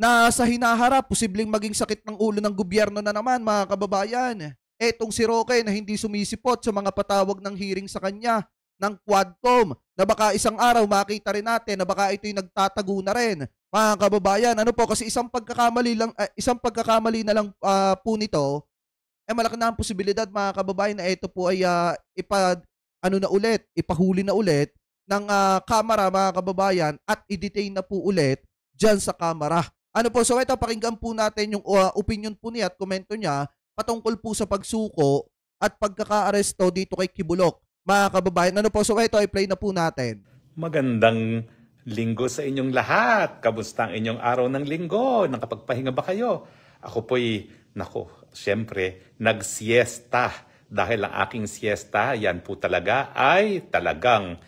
na sa hinaharap, posibleng maging sakit ng ulo ng gobyerno na naman, mga kababayan. Etong si Roque na hindi sumisipot sa mga patawag ng hearing sa kanya ng Quadcom na baka isang araw makita rin natin na baka ito'y nagtatago na rin. Mga kababayan, ano po kasi isang pagkakamali lang uh, isang pagkakamali na lang uh, po nito eh malaki na ang posibilidad mga kababayan na ito po ay uh, ipa ano na ulit, ipahuli na ulit ng uh, ah, kamera mga kababayan at i-detain na po ulit diyan sa kamera ano po, so ito, pakinggan po natin yung uh, opinion po niya at komento niya patungkol po sa pagsuko at pagkakaaresto dito kay Kibulok. Mga kababayan, ano po, so ito, i-play na po natin. Magandang linggo sa inyong lahat. Kamusta ang inyong araw ng linggo? Nakapagpahinga ba kayo? Ako po'y, nako, siyempre, nagsiesta. Dahil ang aking siesta, yan po talaga ay talagang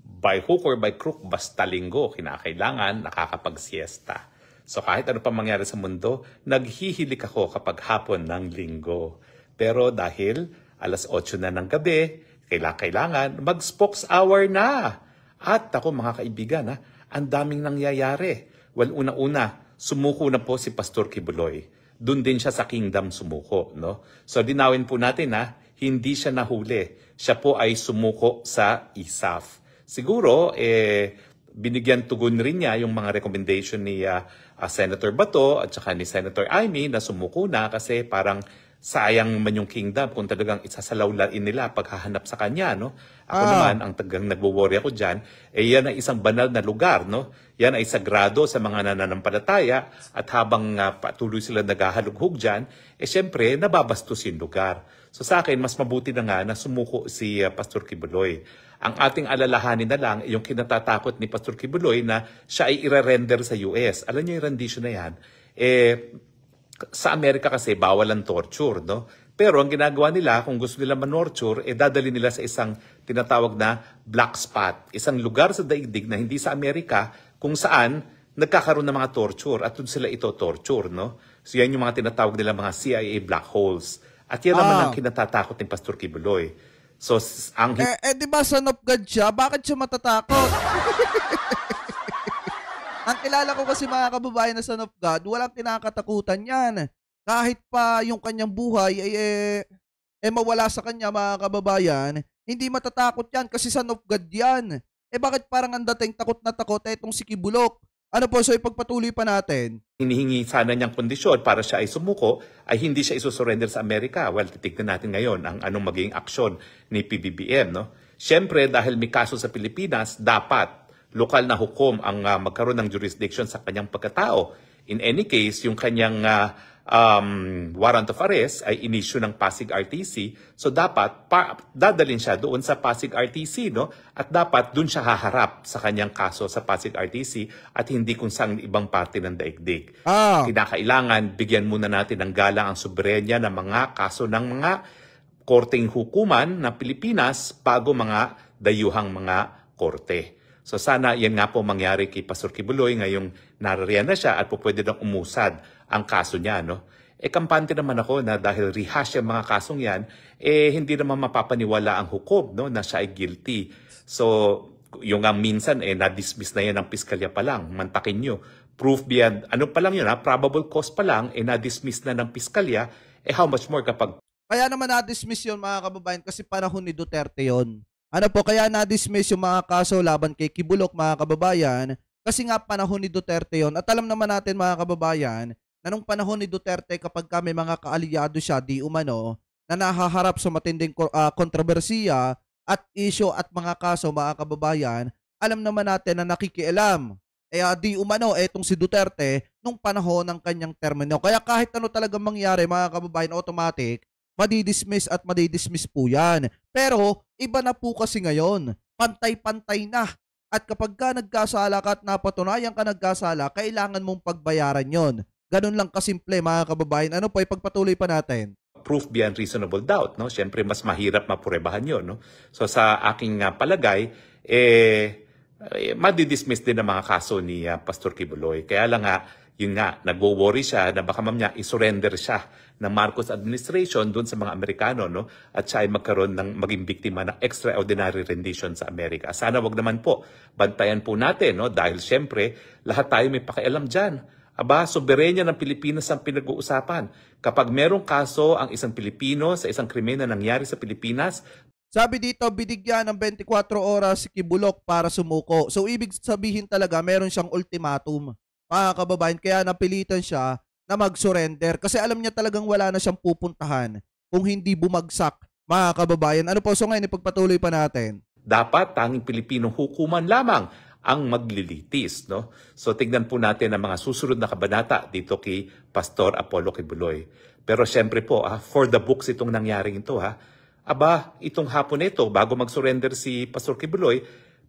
by hook or by crook, basta linggo, kinakailangan nakakapagsiesta. So kahit ano pa mangyari sa mundo, naghihilik ako kapag hapon ng linggo. Pero dahil alas 8 na ng gabi, kailangan mag-spokes hour na. At ako mga kaibigan, ha, ang daming nangyayari. Well, una-una, sumuko na po si Pastor Kibuloy. Doon din siya sa kingdom sumuko. No? So dinawin po natin ha? hindi siya nahuli. Siya po ay sumuko sa ISAF. Siguro, eh, binigyan tugon rin niya yung mga recommendation ni uh, uh, Senator Bato at saka ni Senator Amy na sumuko na kasi parang sayang naman yung kingdom kung talagang isasalawlain nila paghahanap sa kanya, no? Ako ah. naman, ang tagang nagwo-worry ako dyan, eh yan ay isang banal na lugar, no? Yan ay sagrado sa mga nananampalataya at habang uh, patuloy sila naghahalughog dyan, eh syempre, nababastos yung lugar. So sa akin, mas mabuti na nga na sumuko si uh, Pastor Kibuloy. Ang ating alalahanin na lang, yung kinatatakot ni Pastor Kibuloy na siya ay irerender sa US. Alam niyo yung rendition na yan? Eh, sa Amerika kasi bawal ang torture, no? Pero ang ginagawa nila, kung gusto nila manorture, eh dadali nila sa isang tinatawag na black spot, isang lugar sa daigdig na hindi sa Amerika kung saan nagkakaroon ng mga torture at doon sila ito torture, no? So yan yung mga tinatawag nila mga CIA black holes. At yan ah. naman ang ah. kinatatakot ni Pastor Kibuloy. So ang Eh, eh di ba son of God siya? Bakit siya matatakot? naalala ko kasi mga kababayan na son of God, walang kinakatakutan yan. Kahit pa yung kanyang buhay ay eh, eh mawala sa kanya mga kababayan, hindi matatakot yan kasi son of God yan. Eh bakit parang ang dating takot na takot eh itong si Kibulok? Ano po, so ipagpatuloy pa natin. Hinihingi sana niyang kondisyon para siya ay sumuko ay hindi siya isusurrender sa Amerika. Well, titignan natin ngayon ang anong magiging aksyon ni PBBM. No? Siyempre, dahil may kaso sa Pilipinas, dapat lokal na hukom ang uh, magkaroon ng jurisdiction sa kanyang pagkatao. In any case, yung kanyang uh, um, warrant of arrest ay inisyu ng Pasig RTC. So dapat pa, dadalin siya doon sa Pasig RTC no? at dapat doon siya haharap sa kanyang kaso sa Pasig RTC at hindi kung saan ibang parte ng daigdig. Ah. Kinakailangan bigyan muna natin ng galang ang suberenya ng mga kaso ng mga korteng hukuman na Pilipinas bago mga dayuhang mga korte. So sana yan nga po mangyari kay Pastor Kibuloy ngayong narariyan na siya at po pwede nang umusad ang kaso niya. No? E kampante naman ako na dahil rehash ang mga kasong yan, eh hindi naman mapapaniwala ang hukom no, na siya ay guilty. So yung ang minsan eh na-dismiss na yan ng piskalya pa lang, mantakin nyo. Proof beyond, ano pa lang yun ha, probable cause pa lang, eh na-dismiss na ng piskalya, eh how much more kapag... Kaya naman na-dismiss yun mga kababayan kasi panahon ni Duterte yon ano po, kaya na-dismiss yung mga kaso laban kay Kibulok, mga kababayan, kasi nga panahon ni Duterte yon At alam naman natin, mga kababayan, na nung panahon ni Duterte, kapag kami mga kaalyado siya, di umano, na nahaharap sa matinding ah, kontrobersiya at isyo at mga kaso, mga kababayan, alam naman natin na nakikialam. Eh, uh, di umano, etong eh, si Duterte, nung panahon ng kanyang termino. Kaya kahit ano talaga mangyari, mga kababayan, automatic, madidismiss at madidismiss po yan. Pero iba na po kasi ngayon. Pantay-pantay na. At kapag ka nagkasala ka at napatunayan ka nagkasala, kailangan mong pagbayaran yon. Ganun lang kasimple mga kababayan. Ano po, ipagpatuloy pa natin proof beyond reasonable doubt. No? Siyempre, mas mahirap mapurebahan yun. No? So sa aking uh, palagay, eh, eh, madidismiss din ang mga kaso ni uh, Pastor Kibuloy. Kaya lang nga, ah, yun nga, nagwo-worry siya na baka mamaya niya isurrender siya ng Marcos administration doon sa mga Amerikano no at siya ay magkaroon ng maging biktima ng extraordinary rendition sa Amerika. Sana wag naman po. Bantayan po natin no dahil siyempre lahat tayo may pakialam diyan. Aba, soberenya ng Pilipinas ang pinag-uusapan. Kapag merong kaso ang isang Pilipino sa isang krimen na nangyari sa Pilipinas, sabi dito, binigyan ng 24 oras si Kibulok para sumuko. So, ibig sabihin talaga, meron siyang ultimatum mga kababayan. Kaya napilitan siya na mag-surrender kasi alam niya talagang wala na siyang pupuntahan kung hindi bumagsak, mga kababayan. Ano po, so ngayon ipagpatuloy pa natin. Dapat tanging Pilipino hukuman lamang ang maglilitis. No? So tignan po natin ang mga susunod na kabanata dito kay Pastor Apollo Kibuloy. Pero syempre po, ah, for the books itong nangyaring ito. Ha? Aba, itong hapon nito, bago mag-surrender si Pastor Kibuloy,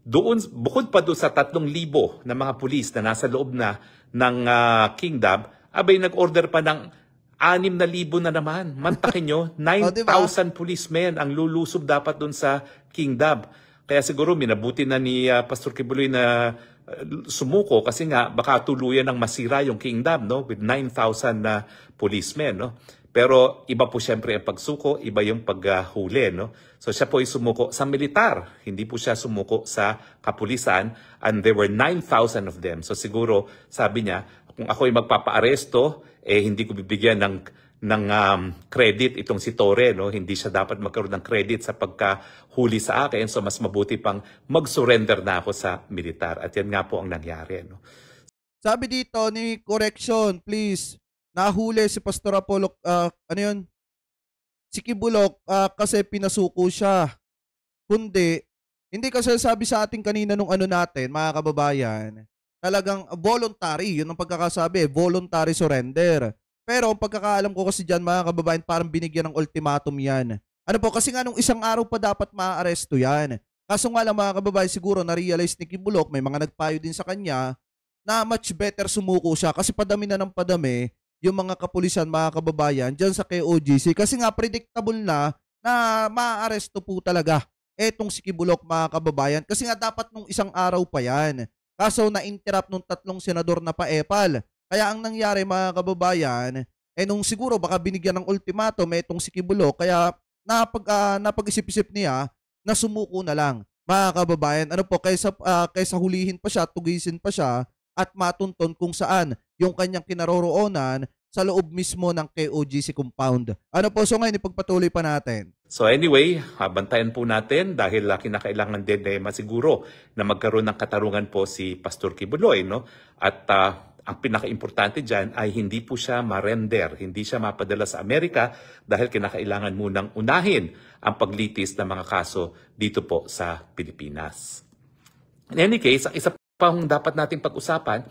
doon bukod pa doon sa tatlong libo na mga pulis na nasa loob na ng uh, Kingdom, abay nag-order pa ng 6,000 na naman. Mantakin nyo, 9,000 policemen ang lulusob dapat doon sa Kingdom. Kaya siguro minabuti na ni uh, Pastor Kibuloy na uh, sumuko kasi nga baka tuluyan ng masira yung Kingdom no with 9,000 na uh, policemen no. Pero iba po siyempre ang pagsuko, iba yung paghuli. No? So siya po ay sumuko sa militar, hindi po siya sumuko sa kapulisan. And there were 9,000 of them. So siguro, sabi niya, kung ako ay magpapaaresto, eh hindi ko bibigyan ng ng um, credit itong si Torre no hindi siya dapat magkaroon ng credit sa pagkahuli sa akin so mas mabuti pang mag-surrender na ako sa militar at yan nga po ang nangyari no sabi dito ni correction please nahuli si Pastor Apollo, uh, ano yun? Si Kibulok uh, kasi pinasuko siya. Kundi, hindi kasi sabi sa atin kanina nung ano natin, mga kababayan, talagang voluntary, yun ang pagkakasabi, voluntary surrender. Pero ang pagkakaalam ko kasi dyan mga kababayan, parang binigyan ng ultimatum yan. Ano po, kasi nga nung isang araw pa dapat maaaresto yan. Kaso nga lang mga kababayan, siguro na-realize ni Kibulok, may mga nagpayo din sa kanya, na much better sumuko siya kasi padami na ng padami, yung mga kapulisan, mga kababayan, dyan sa KOGC. Kasi nga, predictable na na maaaresto po talaga etong si Kibulok, mga kababayan. Kasi nga, dapat nung isang araw pa yan. Kaso, na-interrupt nung tatlong senador na paepal. Kaya ang nangyari, mga kababayan, eh nung siguro baka binigyan ng ultimatum etong si Kibulok, kaya napag, uh, napag-isip-isip niya na sumuko na lang. Mga kababayan, ano po, kaysa, uh, kaysa hulihin pa siya, tugisin pa siya, at matunton kung saan yung kanyang kinaroroonan sa loob mismo ng KOGC compound. Ano po? So ngayon, ipagpatuloy pa natin. So anyway, bantayan po natin dahil uh, kinakailangan din eh, masiguro na magkaroon ng katarungan po si Pastor Kibuloy. No? At uh, ang pinakaimportante dyan ay hindi po siya marender, hindi siya mapadala sa Amerika dahil kinakailangan munang unahin ang paglitis ng mga kaso dito po sa Pilipinas. In any case, ang isa pahong dapat nating pag-usapan,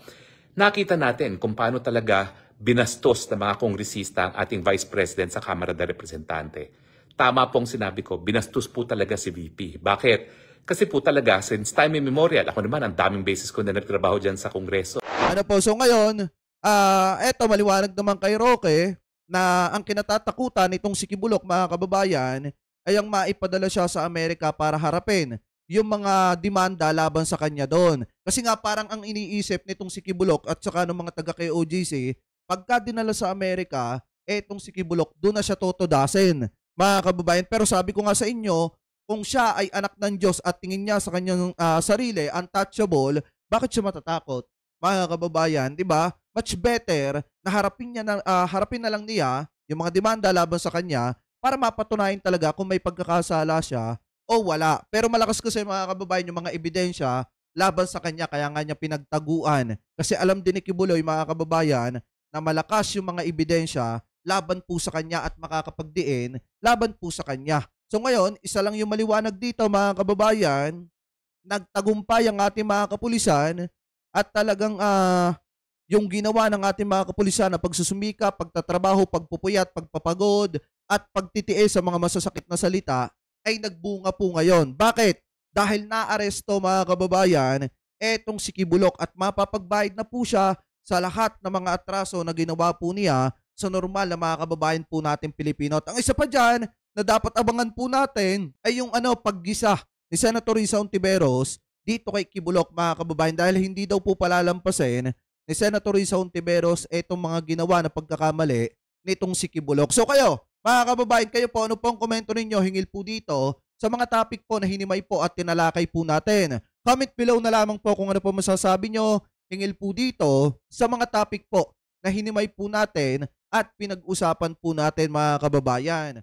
nakita natin kung paano talaga binastos ng mga kongresista ang ating Vice President sa Kamara de Representante. Tama pong sinabi ko, binastos po talaga si VP. Bakit? Kasi po talaga, since time immemorial, ako naman, ang daming basis ko na nagtrabaho dyan sa Kongreso. Ano po, so ngayon, uh, eto, maliwanag naman kay Roque na ang kinatatakutan nitong si Kibulok, mga kababayan, ay ang maipadala siya sa Amerika para harapin yung mga demanda laban sa kanya doon. Kasi nga parang ang iniisip nitong si Kibulok at saka ng mga taga kay OGC, pagka dinala sa Amerika, etong eh, si Kibulok, doon na siya totodasin, mga kababayan. Pero sabi ko nga sa inyo, kung siya ay anak ng Diyos at tingin niya sa kanyang uh, sarili, untouchable, bakit siya matatakot? Mga kababayan, di ba? Much better na harapin, niya na, uh, harapin na lang niya yung mga demanda laban sa kanya para mapatunayan talaga kung may pagkakasala siya o wala. Pero malakas kasi mga kababayan yung mga ebidensya laban sa kanya kaya nga niya pinagtaguan. Kasi alam din ni Kibuloy mga kababayan na malakas yung mga ebidensya laban po sa kanya at makakapagdiin laban po sa kanya. So ngayon, isa lang yung maliwanag dito mga kababayan, nagtagumpay ang ating mga kapulisan at talagang uh, yung ginawa ng ating mga kapulisan na pagsusumika, pagtatrabaho, pagpupuyat, pagpapagod at pagtitiis sa mga masasakit na salita ay nagbunga po ngayon. Bakit? Dahil naaresto mga kababayan, etong si Kibulok at mapapagbayad na po siya sa lahat ng mga atraso na ginawa po niya sa normal na mga kababayan po natin Pilipino. At ang isa pa dyan na dapat abangan po natin ay yung ano, paggisa ni Senator Risa Ontiveros dito kay Kibulok mga kababayan dahil hindi daw po palalampasin ni Senator Risa Ontiveros etong mga ginawa na pagkakamali nitong si Kibulok. So kayo, mga kababayan, kayo po, ano po ang komento ninyo hingil po dito sa mga topic po na hinimay po at tinalakay po natin. Comment below na lamang po kung ano po masasabi nyo hingil po dito sa mga topic po na hinimay po natin at pinag-usapan po natin mga kababayan.